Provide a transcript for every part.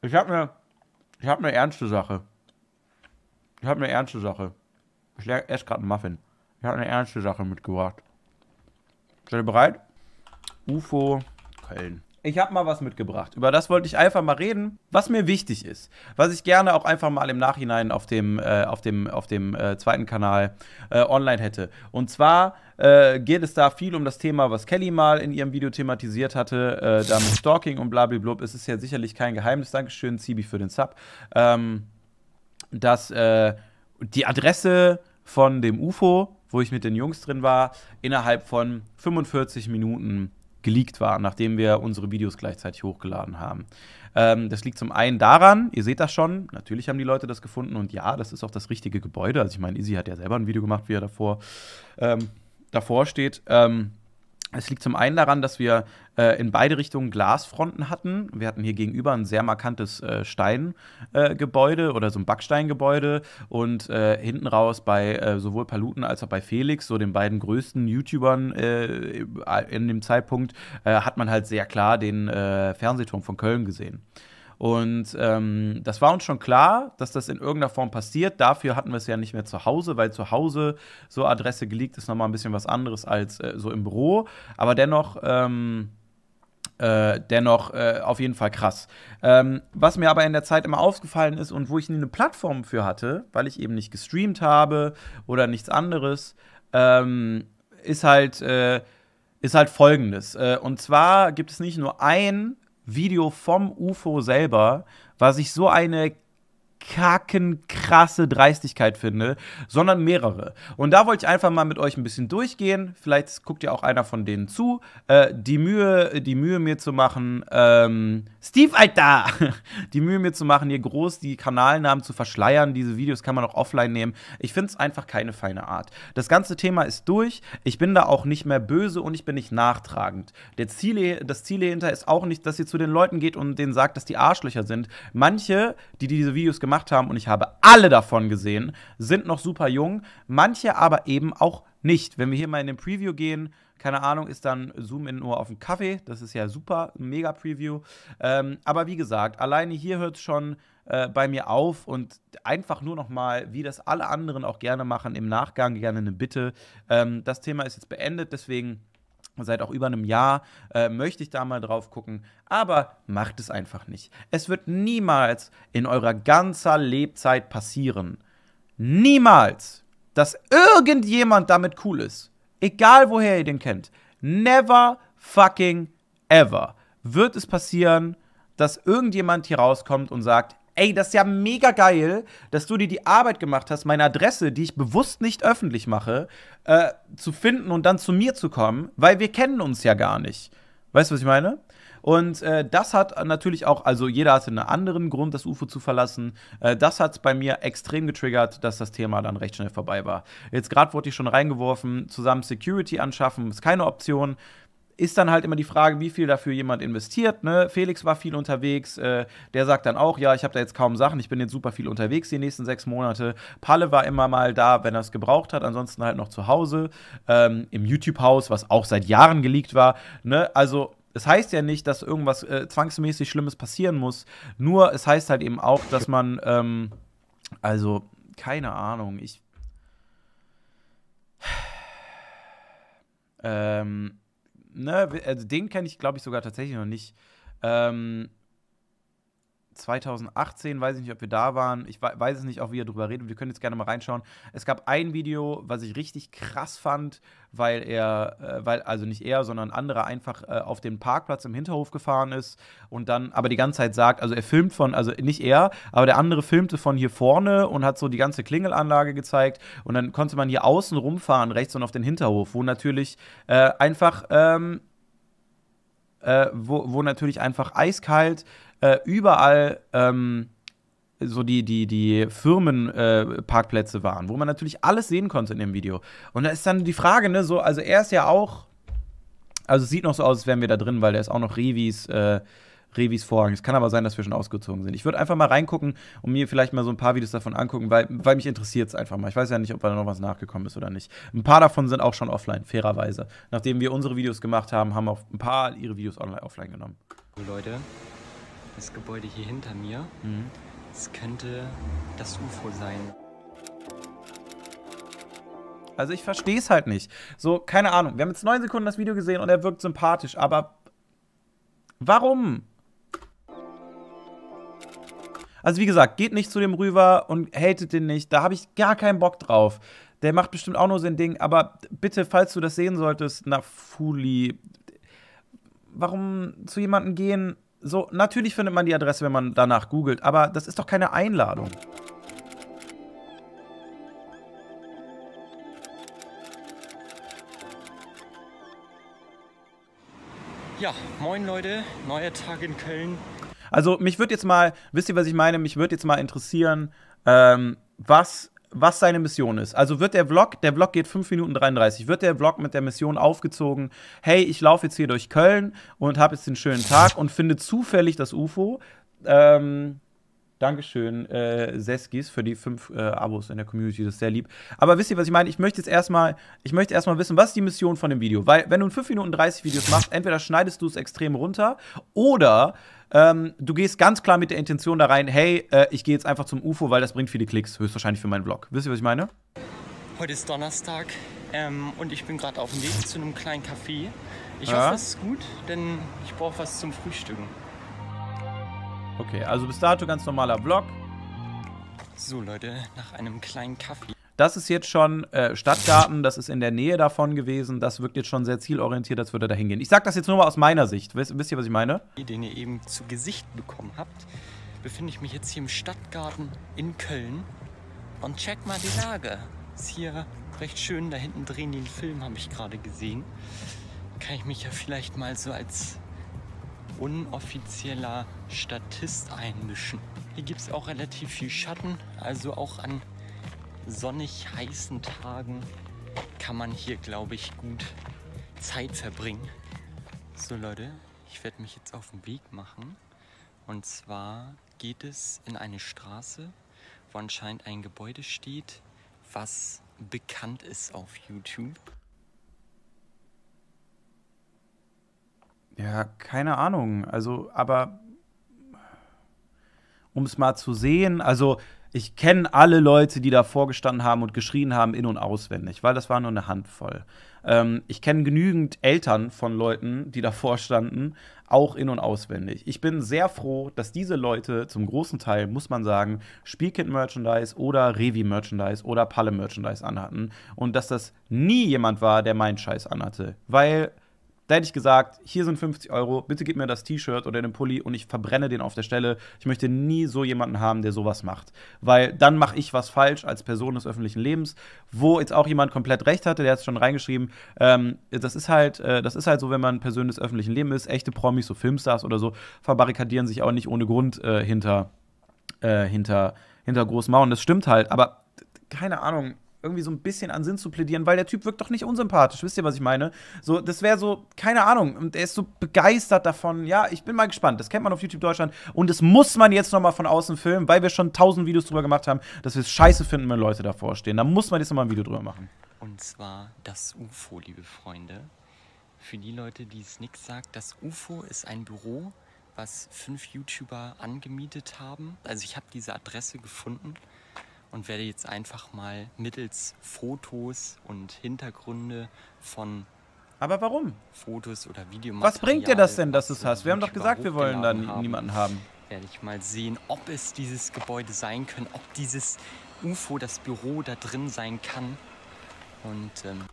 Ich habe mir, ich hab eine ne ernste Sache. Ich habe eine ernste Sache. Ich esse gerade einen Muffin. Ich habe eine ernste Sache mitgebracht. Seid ihr bereit? UFO Köln. Ich habe mal was mitgebracht. Über das wollte ich einfach mal reden, was mir wichtig ist. Was ich gerne auch einfach mal im Nachhinein auf dem, äh, auf dem, auf dem äh, zweiten Kanal äh, online hätte. Und zwar äh, geht es da viel um das Thema, was Kelly mal in ihrem Video thematisiert hatte, äh, da mit Stalking und blablabla. Es ist ja sicherlich kein Geheimnis. Dankeschön, Zibi, für den Sub. Ähm, dass äh, die Adresse von dem UFO, wo ich mit den Jungs drin war, innerhalb von 45 Minuten geleakt war, nachdem wir unsere Videos gleichzeitig hochgeladen haben. Ähm, das liegt zum einen daran, ihr seht das schon, natürlich haben die Leute das gefunden und ja, das ist auch das richtige Gebäude. Also ich meine, Izzy hat ja selber ein Video gemacht, wie er davor, ähm, davor steht. Ähm, es liegt zum einen daran, dass wir äh, in beide Richtungen Glasfronten hatten. Wir hatten hier gegenüber ein sehr markantes äh, Steingebäude äh, oder so ein Backsteingebäude und äh, hinten raus bei äh, sowohl Paluten als auch bei Felix, so den beiden größten YouTubern äh, in dem Zeitpunkt, hat man halt sehr klar den Fernsehturm von Köln gesehen. Und ähm, das war uns schon klar, dass das in irgendeiner Form passiert. Dafür hatten wir es ja nicht mehr zu Hause, weil zu Hause so Adresse geleakt ist nochmal ein bisschen was anderes als äh, so im Büro. Aber dennoch. Ähm, äh, dennoch äh, auf jeden Fall krass. Ähm, was mir aber in der Zeit immer aufgefallen ist und wo ich nie eine Plattform für hatte, weil ich eben nicht gestreamt habe oder nichts anderes, ähm, ist halt, äh, ist halt folgendes. Äh, und zwar gibt es nicht nur ein Video vom UFO selber, was ich so eine kackenkrasse Dreistigkeit finde, sondern mehrere. Und da wollte ich einfach mal mit euch ein bisschen durchgehen. Vielleicht guckt ja auch einer von denen zu. Äh, die Mühe, die Mühe mir zu machen, ähm, Steve, Alter! die Mühe mir zu machen, hier groß die Kanalnamen zu verschleiern. Diese Videos kann man auch offline nehmen. Ich finde es einfach keine feine Art. Das ganze Thema ist durch. Ich bin da auch nicht mehr böse und ich bin nicht nachtragend. Der Ziel, das Ziel hinter ist auch nicht, dass ihr zu den Leuten geht und denen sagt, dass die Arschlöcher sind. Manche, die diese Videos gemacht gemacht haben und ich habe alle davon gesehen, sind noch super jung, manche aber eben auch nicht. Wenn wir hier mal in den Preview gehen, keine Ahnung, ist dann Zoom-In nur auf den Kaffee, das ist ja super, mega Preview. Ähm, aber wie gesagt, alleine hier hört es schon äh, bei mir auf und einfach nur nochmal, wie das alle anderen auch gerne machen, im Nachgang gerne eine Bitte. Ähm, das Thema ist jetzt beendet, deswegen seit auch über einem Jahr äh, möchte ich da mal drauf gucken, aber macht es einfach nicht. Es wird niemals in eurer ganzer Lebzeit passieren. Niemals, dass irgendjemand damit cool ist. Egal woher ihr den kennt. Never fucking ever wird es passieren, dass irgendjemand hier rauskommt und sagt, ey, das ist ja mega geil, dass du dir die Arbeit gemacht hast, meine Adresse, die ich bewusst nicht öffentlich mache, äh, zu finden und dann zu mir zu kommen, weil wir kennen uns ja gar nicht. Weißt du, was ich meine? Und äh, das hat natürlich auch, also jeder hatte einen anderen Grund, das UFO zu verlassen. Äh, das hat es bei mir extrem getriggert, dass das Thema dann recht schnell vorbei war. Jetzt gerade wurde ich schon reingeworfen, zusammen Security anschaffen, ist keine Option ist dann halt immer die Frage, wie viel dafür jemand investiert. Ne? Felix war viel unterwegs, äh, der sagt dann auch, ja, ich habe da jetzt kaum Sachen, ich bin jetzt super viel unterwegs die nächsten sechs Monate. Palle war immer mal da, wenn er es gebraucht hat, ansonsten halt noch zu Hause ähm, im YouTube-Haus, was auch seit Jahren geleakt war. Ne? Also es heißt ja nicht, dass irgendwas äh, zwangsmäßig Schlimmes passieren muss. Nur es heißt halt eben auch, dass man, ähm, also keine Ahnung, ich ähm, ne, also den kenne ich, glaube ich, sogar tatsächlich noch nicht. Ähm, 2018, weiß ich nicht, ob wir da waren. Ich weiß es nicht, auch wie ihr drüber redet. Wir können jetzt gerne mal reinschauen. Es gab ein Video, was ich richtig krass fand, weil er, äh, weil, also nicht er, sondern andere einfach äh, auf den Parkplatz im Hinterhof gefahren ist und dann aber die ganze Zeit sagt, also er filmt von, also nicht er, aber der andere filmte von hier vorne und hat so die ganze Klingelanlage gezeigt und dann konnte man hier außen rumfahren, rechts und auf den Hinterhof, wo natürlich äh, einfach, ähm, äh, wo, wo, natürlich einfach eiskalt äh, überall ähm, so die, die, die Firmenparkplätze äh, waren, wo man natürlich alles sehen konnte in dem Video. Und da ist dann die Frage, ne, so, also er ist ja auch, also es sieht noch so aus, als wären wir da drin, weil der ist auch noch Revis, äh, Revis Vorhang. Es kann aber sein, dass wir schon ausgezogen sind. Ich würde einfach mal reingucken und mir vielleicht mal so ein paar Videos davon angucken, weil, weil mich interessiert es einfach mal. Ich weiß ja nicht, ob da noch was nachgekommen ist oder nicht. Ein paar davon sind auch schon offline, fairerweise. Nachdem wir unsere Videos gemacht haben, haben auch ein paar ihre Videos online offline genommen. Leute, das Gebäude hier hinter mir. Mhm. Es mhm. könnte das UFO sein. Also ich verstehe es halt nicht. So, keine Ahnung. Wir haben jetzt neun Sekunden das Video gesehen und er wirkt sympathisch, aber warum? Also wie gesagt, geht nicht zu dem rüber und hatet den nicht. Da habe ich gar keinen Bock drauf. Der macht bestimmt auch nur sein Ding, aber bitte, falls du das sehen solltest, na Fuli, warum zu jemandem gehen, so, natürlich findet man die Adresse, wenn man danach googelt, aber das ist doch keine Einladung. Ja, moin Leute, neuer Tag in Köln. Also mich würde jetzt mal, wisst ihr, was ich meine? Mich würde jetzt mal interessieren, ähm, was was seine Mission ist. Also wird der Vlog, der Vlog geht 5 Minuten 33, wird der Vlog mit der Mission aufgezogen, hey, ich laufe jetzt hier durch Köln und habe jetzt den schönen Tag und finde zufällig das UFO. Ähm, Dankeschön, äh, Seskis, für die fünf äh, Abos in der Community. Das ist sehr lieb. Aber wisst ihr, was ich meine? Ich möchte jetzt erstmal, ich möchte erstmal wissen, was ist die Mission von dem Video? Weil, wenn du in 5 Minuten 30 Videos machst, entweder schneidest du es extrem runter oder ähm, du gehst ganz klar mit der Intention da rein, hey, äh, ich gehe jetzt einfach zum UFO, weil das bringt viele Klicks, höchstwahrscheinlich für meinen Vlog. Wisst ihr, was ich meine? Heute ist Donnerstag ähm, und ich bin gerade auf dem Weg zu einem kleinen Café. Ich ja? hoffe, es ist gut, denn ich brauche was zum Frühstücken. Okay, also bis dato ganz normaler Vlog. So Leute, nach einem kleinen Kaffee. Das ist jetzt schon äh, Stadtgarten, das ist in der Nähe davon gewesen. Das wirkt jetzt schon sehr zielorientiert, als würde er da hingehen. Ich sage das jetzt nur mal aus meiner Sicht. Wisst, wisst ihr, was ich meine? Den ihr eben zu Gesicht bekommen habt, befinde ich mich jetzt hier im Stadtgarten in Köln. Und check mal die Lage. Ist hier recht schön. Da hinten drehen die einen Film, habe ich gerade gesehen. Kann ich mich ja vielleicht mal so als unoffizieller Statist einmischen. Hier gibt es auch relativ viel Schatten, also auch an sonnig heißen Tagen kann man hier, glaube ich, gut Zeit verbringen. So Leute, ich werde mich jetzt auf den Weg machen. Und zwar geht es in eine Straße, wo anscheinend ein Gebäude steht, was bekannt ist auf YouTube. Ja, keine Ahnung. Also, aber um es mal zu sehen, also ich kenne alle Leute, die da vorgestanden haben und geschrien haben, in- und auswendig, weil das war nur eine Handvoll. Ähm, ich kenne genügend Eltern von Leuten, die davor standen, auch in- und auswendig. Ich bin sehr froh, dass diese Leute zum großen Teil, muss man sagen, Spielkind-Merchandise oder Revi-Merchandise oder Palle-Merchandise anhatten und dass das nie jemand war, der meinen Scheiß anhatte. Weil da hätte ich gesagt, hier sind 50 Euro, bitte gib mir das T-Shirt oder den Pulli und ich verbrenne den auf der Stelle. Ich möchte nie so jemanden haben, der sowas macht. Weil dann mache ich was falsch als Person des öffentlichen Lebens, wo jetzt auch jemand komplett recht hatte, der hat es schon reingeschrieben, ähm, das ist halt, äh, das ist halt so, wenn man Person des öffentlichen Lebens ist, echte Promis, so Filmstars oder so, verbarrikadieren sich auch nicht ohne Grund äh, hinter, äh, hinter, hinter großen Mauern. Das stimmt halt, aber keine Ahnung, irgendwie so ein bisschen an Sinn zu plädieren, weil der Typ wirkt doch nicht unsympathisch. Wisst ihr, was ich meine? So, das wäre so, keine Ahnung. Und er ist so begeistert davon. Ja, ich bin mal gespannt. Das kennt man auf YouTube Deutschland. Und das muss man jetzt nochmal von außen filmen, weil wir schon tausend Videos drüber gemacht haben, dass wir es scheiße finden, wenn Leute davor stehen. Da muss man jetzt nochmal ein Video drüber machen. Und zwar das UFO, liebe Freunde. Für die Leute, die es nichts sagt, das UFO ist ein Büro, was fünf YouTuber angemietet haben. Also ich habe diese Adresse gefunden und werde jetzt einfach mal mittels Fotos und Hintergründe von aber warum? Fotos oder Videomaterial. Was bringt dir das denn, dass du es hast? Wir haben doch gesagt, wir wollen da niemanden haben. Werde ich mal sehen, ob es dieses Gebäude sein kann, ob dieses UFO, das Büro da drin sein kann. Und ähm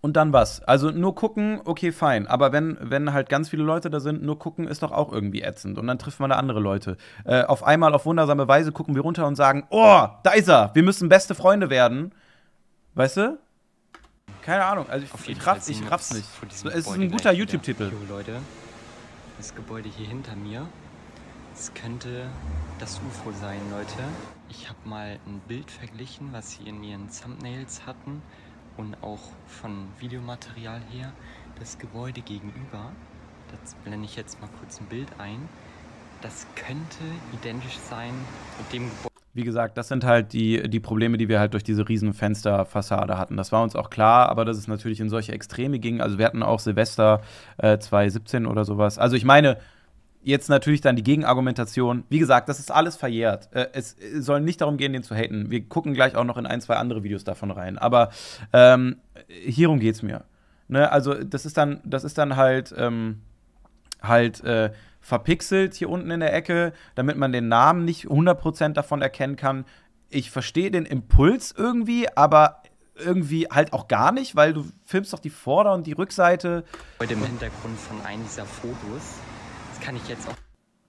und dann was. Also nur gucken, okay, fein. Aber wenn, wenn halt ganz viele Leute da sind, nur gucken ist doch auch irgendwie ätzend. Und dann trifft man da andere Leute. Äh, auf einmal auf wundersame Weise gucken wir runter und sagen, oh, da ist er, wir müssen beste Freunde werden. Weißt du? Keine Ahnung, also ich, ich, raff, ich raff's nicht. Es ist ein guter YouTube-Titel. Leute, das Gebäude hier hinter mir, es könnte das UFO sein, Leute. Ich habe mal ein Bild verglichen, was sie in ihren Thumbnails hatten und auch von Videomaterial her das Gebäude gegenüber. Das blende ich jetzt mal kurz ein Bild ein. Das könnte identisch sein mit dem Gebäude. Wie gesagt, das sind halt die, die Probleme, die wir halt durch diese riesen Fensterfassade hatten. Das war uns auch klar, aber dass es natürlich in solche Extreme ging. Also wir hatten auch Silvester äh, 2017 oder sowas. Also ich meine, jetzt natürlich dann die Gegenargumentation. Wie gesagt, das ist alles verjährt. Äh, es soll nicht darum gehen, den zu haten. Wir gucken gleich auch noch in ein, zwei andere Videos davon rein. Aber ähm, hierum es mir. Ne? Also, das ist dann, das ist dann halt, ähm, halt äh, verpixelt hier unten in der Ecke, damit man den Namen nicht 100% davon erkennen kann. Ich verstehe den Impuls irgendwie, aber irgendwie halt auch gar nicht, weil du filmst doch die Vorder- und die Rückseite. Heute im Hintergrund von einem dieser Fotos kann ich jetzt auch.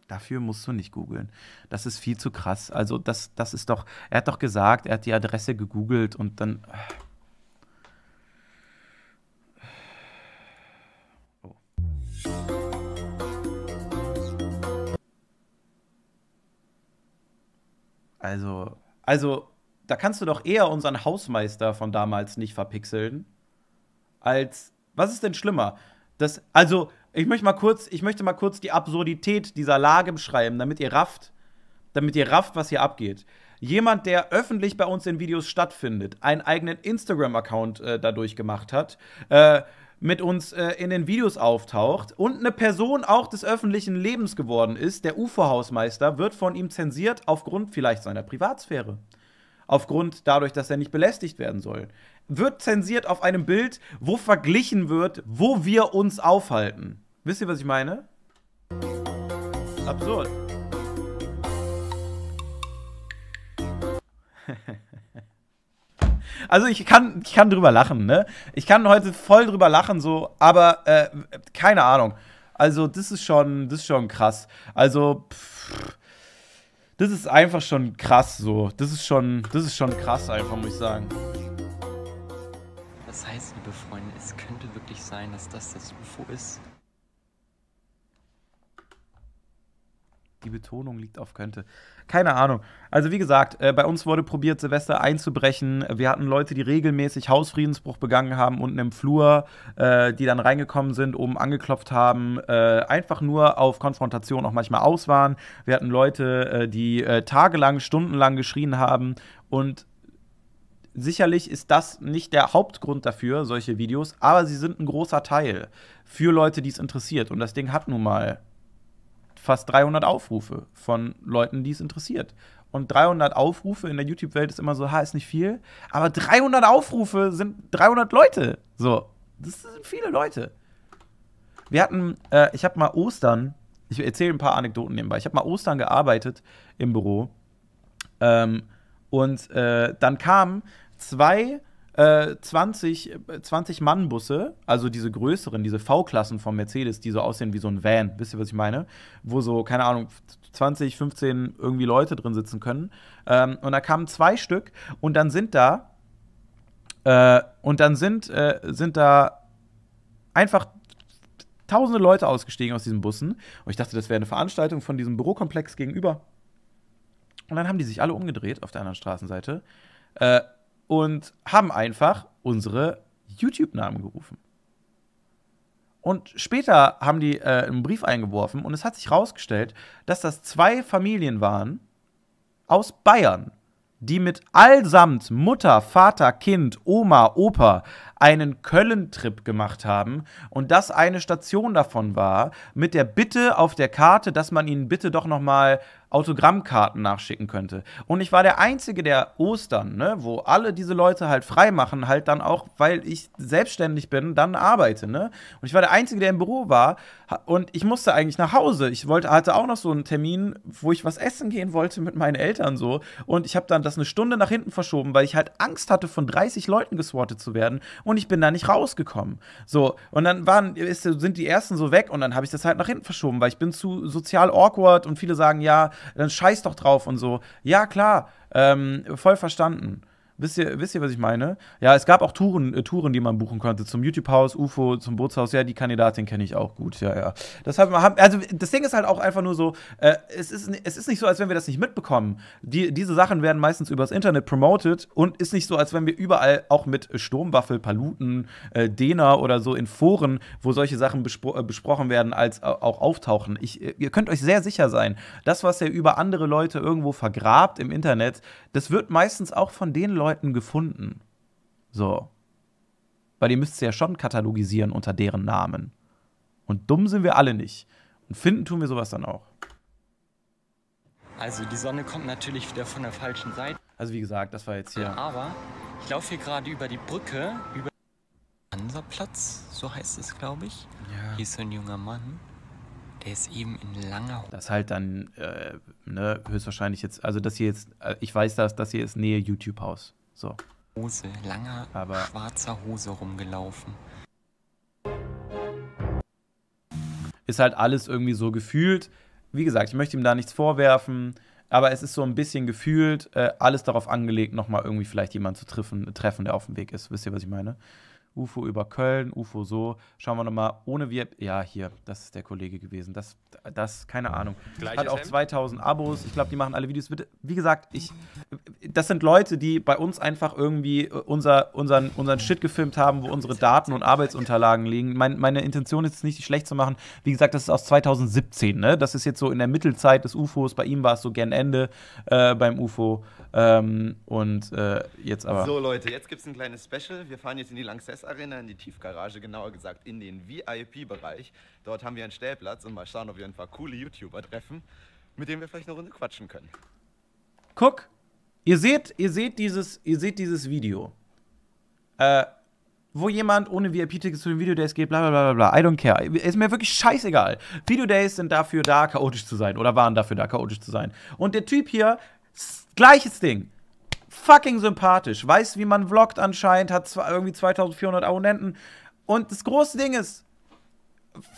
Dafür musst du nicht googeln. Das ist viel zu krass. Also, das, das ist doch. Er hat doch gesagt, er hat die Adresse gegoogelt und dann. Oh. Also, also, da kannst du doch eher unseren Hausmeister von damals nicht verpixeln, als. Was ist denn schlimmer? Das, also, ich möchte mal kurz, ich möchte mal kurz die Absurdität dieser Lage beschreiben, damit ihr rafft, damit ihr rafft, was hier abgeht. Jemand, der öffentlich bei uns in Videos stattfindet, einen eigenen Instagram-Account äh, dadurch gemacht hat, äh, mit uns äh, in den Videos auftaucht und eine Person auch des öffentlichen Lebens geworden ist, der UFO-Hausmeister, wird von ihm zensiert aufgrund vielleicht seiner Privatsphäre. Aufgrund dadurch, dass er nicht belästigt werden soll. Wird zensiert auf einem Bild, wo verglichen wird, wo wir uns aufhalten. Wisst ihr, was ich meine? Absurd. Also ich kann, ich kann drüber lachen, ne? Ich kann heute voll drüber lachen, so, aber äh, keine Ahnung. Also, das ist schon, das ist schon krass. Also, pff, das ist einfach schon krass so. Das ist schon, das ist schon krass einfach, muss ich sagen. Das heißt, liebe Freunde, es könnte wirklich sein, dass das das UFO ist. Die Betonung liegt auf könnte. Keine Ahnung. Also wie gesagt, äh, bei uns wurde probiert, Silvester einzubrechen. Wir hatten Leute, die regelmäßig Hausfriedensbruch begangen haben, unten im Flur, äh, die dann reingekommen sind, oben angeklopft haben, äh, einfach nur auf Konfrontation auch manchmal aus waren. Wir hatten Leute, äh, die äh, tagelang, stundenlang geschrien haben und sicherlich ist das nicht der Hauptgrund dafür, solche Videos, aber sie sind ein großer Teil für Leute, die es interessiert. Und das Ding hat nun mal fast 300 Aufrufe von Leuten, die es interessiert. Und 300 Aufrufe in der YouTube-Welt ist immer so, ha, ist nicht viel. Aber 300 Aufrufe sind 300 Leute. So, das sind viele Leute. Wir hatten, äh, ich habe mal Ostern, ich erzähle ein paar Anekdoten nebenbei. Ich habe mal Ostern gearbeitet im Büro. Ähm, und äh, dann kamen zwei 20, äh, 20 äh, Mann-Busse, also diese größeren, diese V-Klassen von Mercedes, die so aussehen wie so ein Van, wisst ihr, was ich meine? Wo so, keine Ahnung, 20, 15 irgendwie Leute drin sitzen können. Ähm, und da kamen zwei Stück und dann sind da, äh, und dann sind, äh, sind da einfach tausende Leute ausgestiegen aus diesen Bussen. Und ich dachte, das wäre eine Veranstaltung von diesem Bürokomplex gegenüber. Und dann haben die sich alle umgedreht auf der anderen Straßenseite. Äh, und haben einfach unsere YouTube-Namen gerufen. Und später haben die äh, einen Brief eingeworfen und es hat sich herausgestellt, dass das zwei Familien waren aus Bayern, die mit allsamt Mutter, Vater, Kind, Oma, Opa einen Köln-Trip gemacht haben und das eine Station davon war, mit der Bitte auf der Karte, dass man ihnen bitte doch nochmal Autogrammkarten nachschicken könnte. Und ich war der Einzige, der Ostern, ne, wo alle diese Leute halt frei machen, halt dann auch, weil ich selbstständig bin, dann arbeite. Ne? Und ich war der Einzige, der im Büro war und ich musste eigentlich nach Hause. Ich wollte, hatte auch noch so einen Termin, wo ich was essen gehen wollte mit meinen Eltern so. Und ich habe dann das eine Stunde nach hinten verschoben, weil ich halt Angst hatte, von 30 Leuten geswattet zu werden und ich bin da nicht rausgekommen. So, und dann waren, ist, sind die ersten so weg und dann habe ich das halt nach hinten verschoben, weil ich bin zu sozial awkward und viele sagen, ja, dann scheiß doch drauf und so. Ja, klar, ähm, voll verstanden. Wisst ihr, wisst ihr, was ich meine? Ja, es gab auch Touren, äh, Touren, die man buchen konnte. Zum YouTube-Haus, UFO, zum Bootshaus. Ja, die Kandidatin kenne ich auch gut. Ja, ja. Das haben, haben, also das Ding ist halt auch einfach nur so, äh, es, ist, es ist nicht so, als wenn wir das nicht mitbekommen. Die, diese Sachen werden meistens übers Internet promoted und ist nicht so, als wenn wir überall auch mit Sturmwaffel, Paluten, äh, Dena oder so in Foren, wo solche Sachen bespro äh, besprochen werden, als äh, auch auftauchen. Ich, äh, ihr könnt euch sehr sicher sein, das, was ihr über andere Leute irgendwo vergrabt im Internet, das wird meistens auch von den Leuten Leuten gefunden. So. Weil ihr müsst ihr ja schon katalogisieren unter deren Namen. Und dumm sind wir alle nicht. Und finden tun wir sowas dann auch. Also die Sonne kommt natürlich wieder von der falschen Seite. Also wie gesagt, das war jetzt hier. Aber ich laufe hier gerade über die Brücke, über Hansa-Platz, so heißt es, glaube ich. Ja. Hier ist so ein junger Mann. Der ist eben in langer. Das halt dann, äh, ne, höchstwahrscheinlich jetzt, also das hier jetzt, äh, ich weiß das, das hier ist Nähe YouTube-Haus. So. Hose, langer, Aber schwarzer Hose rumgelaufen. Ist halt alles irgendwie so gefühlt. Wie gesagt, ich möchte ihm da nichts vorwerfen, aber es ist so ein bisschen gefühlt, äh, alles darauf angelegt, nochmal irgendwie vielleicht jemanden zu treffen, treffen, der auf dem Weg ist. Wisst ihr, was ich meine? UFO über Köln, UFO so. Schauen wir nochmal, ohne wir. Ja, hier, das ist der Kollege gewesen. Das, das keine Ahnung. Gleiches Hat auch 2000 Abos. Ich glaube, die machen alle Videos. Wie gesagt, ich, das sind Leute, die bei uns einfach irgendwie äh, unser, unseren, unseren Shit gefilmt haben, wo unsere Daten und Arbeitsunterlagen liegen. Mein, meine Intention ist es nicht, die schlecht zu machen. Wie gesagt, das ist aus 2017. Ne? Das ist jetzt so in der Mittelzeit des UFOs. Bei ihm war es so gern Ende äh, beim UFO. Ähm, und äh, jetzt aber. So, Leute, jetzt gibt es ein kleines Special. Wir fahren jetzt in die Langsessen. Jazz Arena in die Tiefgarage, genauer gesagt in den VIP-Bereich. Dort haben wir einen Stellplatz und mal schauen, ob wir ein paar coole YouTuber treffen, mit denen wir vielleicht eine Runde quatschen können. Guck, ihr seht, ihr seht dieses, ihr seht dieses Video. Äh, wo jemand ohne VIP-Tickets zu den Videodays geht, bla bla bla bla. I don't care. Ist mir wirklich scheißegal. Videodays sind dafür da, chaotisch zu sein. Oder waren dafür da, chaotisch zu sein. Und der Typ hier, gleiches Ding fucking sympathisch, weiß, wie man vloggt anscheinend, hat zwar irgendwie 2400 Abonnenten. Und das große Ding ist,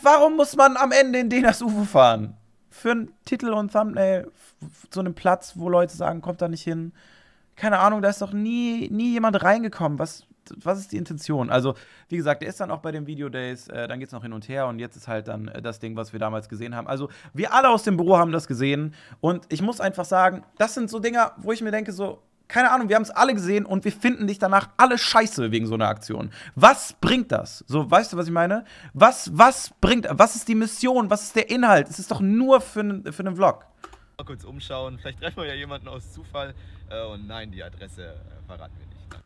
warum muss man am Ende in den UFO fahren? Für einen Titel und Thumbnail, so einem Platz, wo Leute sagen, kommt da nicht hin. Keine Ahnung, da ist doch nie, nie jemand reingekommen. Was, was ist die Intention? Also, wie gesagt, der ist dann auch bei den Videodays, Days, äh, dann geht's noch hin und her und jetzt ist halt dann äh, das Ding, was wir damals gesehen haben. Also, wir alle aus dem Büro haben das gesehen und ich muss einfach sagen, das sind so Dinger, wo ich mir denke, so, keine Ahnung, wir haben es alle gesehen und wir finden dich danach alle scheiße wegen so einer Aktion. Was bringt das? So, weißt du, was ich meine? Was, was bringt, was ist die Mission? Was ist der Inhalt? Es ist doch nur für, für einen Vlog. Mal kurz umschauen, vielleicht treffen wir ja jemanden aus Zufall. Äh, und nein, die Adresse äh, verraten wir nicht.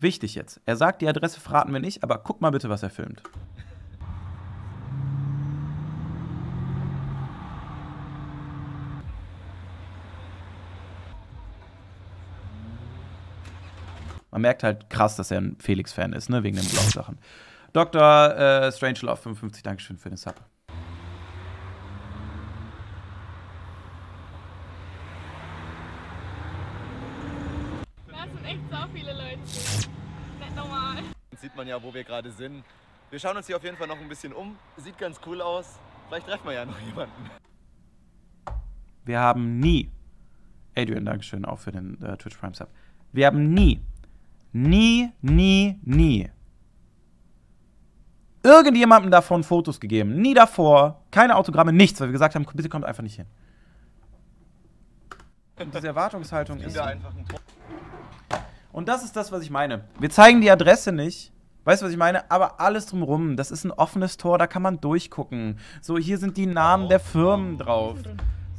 Wichtig jetzt. Er sagt, die Adresse verraten wir nicht, aber guck mal bitte, was er filmt. Man merkt halt krass, dass er ein Felix-Fan ist, ne? Wegen den blog Sachen. Dr. Äh, Strangelove 55, Dankeschön für den Sub. Da sind echt so viele Leute. Nicht normal. Jetzt sieht man ja, wo wir gerade sind. Wir schauen uns hier auf jeden Fall noch ein bisschen um. Sieht ganz cool aus. Vielleicht treffen wir ja noch jemanden. Wir haben nie, Adrian, Dankeschön auch für den äh, Twitch Prime Sub. Wir haben nie nie, nie, nie irgendjemandem davon Fotos gegeben. Nie davor, keine Autogramme, nichts, weil wir gesagt haben, bitte kommt einfach nicht hin. Und diese Erwartungshaltung ist. Und das ist das, was ich meine. Wir zeigen die Adresse nicht. Weißt du, was ich meine? Aber alles drumrum, das ist ein offenes Tor, da kann man durchgucken. So, hier sind die Namen der Firmen drauf.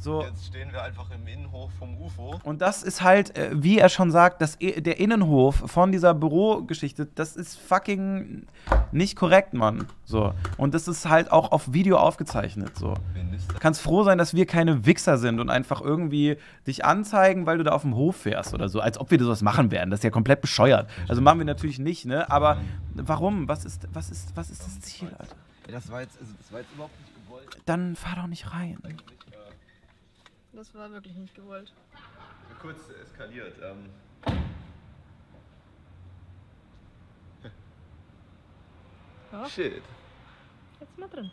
So. Jetzt stehen wir einfach im Innenhof vom UFO. Und das ist halt, äh, wie er schon sagt, das, der Innenhof von dieser Bürogeschichte, das ist fucking nicht korrekt, Mann. So. Und das ist halt auch auf Video aufgezeichnet. So. Kannst froh sein, dass wir keine Wichser sind und einfach irgendwie dich anzeigen, weil du da auf dem Hof fährst oder so. Als ob wir sowas machen werden. Das ist ja komplett bescheuert. Also machen wir natürlich nicht, ne? Aber warum? Was ist, was ist, was ist das Ziel, Alter? Das war jetzt, also das war jetzt überhaupt nicht gewollt. Dann fahr doch nicht rein. Das war wirklich nicht gewollt. Kurz eskaliert. Ähm ja. Shit. Jetzt mal drin.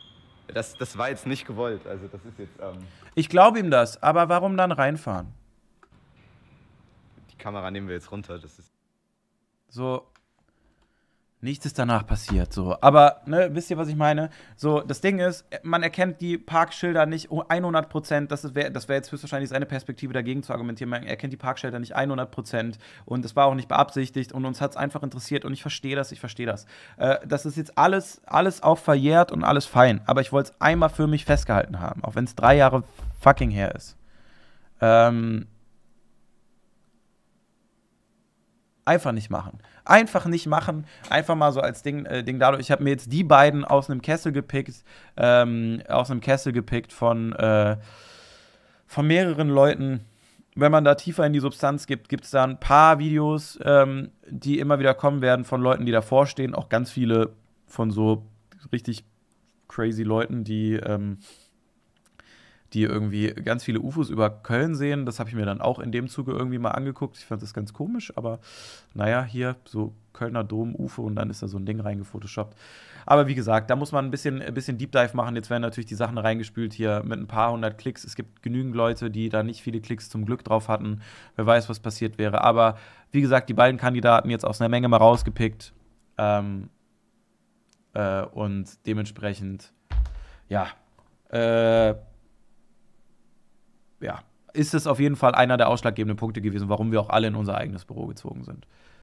Das, das war jetzt nicht gewollt. Also das ist jetzt. Ähm ich glaube ihm das, aber warum dann reinfahren? Die Kamera nehmen wir jetzt runter. Das ist so, Nichts ist danach passiert, so. Aber, ne, wisst ihr, was ich meine? So, das Ding ist, man erkennt die Parkschilder nicht 100 Prozent. Das wäre das wär jetzt höchstwahrscheinlich seine Perspektive dagegen zu argumentieren. Man erkennt die Parkschilder nicht 100 Prozent und das war auch nicht beabsichtigt und uns hat es einfach interessiert und ich verstehe das, ich verstehe das. Äh, das ist jetzt alles, alles auch verjährt und alles fein. Aber ich wollte es einmal für mich festgehalten haben, auch wenn es drei Jahre fucking her ist. Ähm, Einfach nicht machen. Einfach nicht machen. Einfach mal so als Ding, äh, Ding dadurch. Ich habe mir jetzt die beiden aus einem Kessel gepickt, ähm, aus einem Kessel gepickt von, äh, von mehreren Leuten. Wenn man da tiefer in die Substanz gibt, gibt es da ein paar Videos, ähm, die immer wieder kommen werden von Leuten, die davor stehen. Auch ganz viele von so richtig crazy Leuten, die ähm, die irgendwie ganz viele UFOs über Köln sehen. Das habe ich mir dann auch in dem Zuge irgendwie mal angeguckt. Ich fand das ganz komisch, aber naja, hier so Kölner Dom, UFO und dann ist da so ein Ding reingefotoshoppt. Aber wie gesagt, da muss man ein bisschen, ein bisschen Deep Dive machen. Jetzt werden natürlich die Sachen reingespült hier mit ein paar hundert Klicks. Es gibt genügend Leute, die da nicht viele Klicks zum Glück drauf hatten. Wer weiß, was passiert wäre. Aber wie gesagt, die beiden Kandidaten jetzt aus einer Menge mal rausgepickt. Ähm, äh, und dementsprechend, ja. Äh, ja, ist es auf jeden Fall einer der ausschlaggebenden Punkte gewesen, warum wir auch alle in unser eigenes Büro gezogen sind.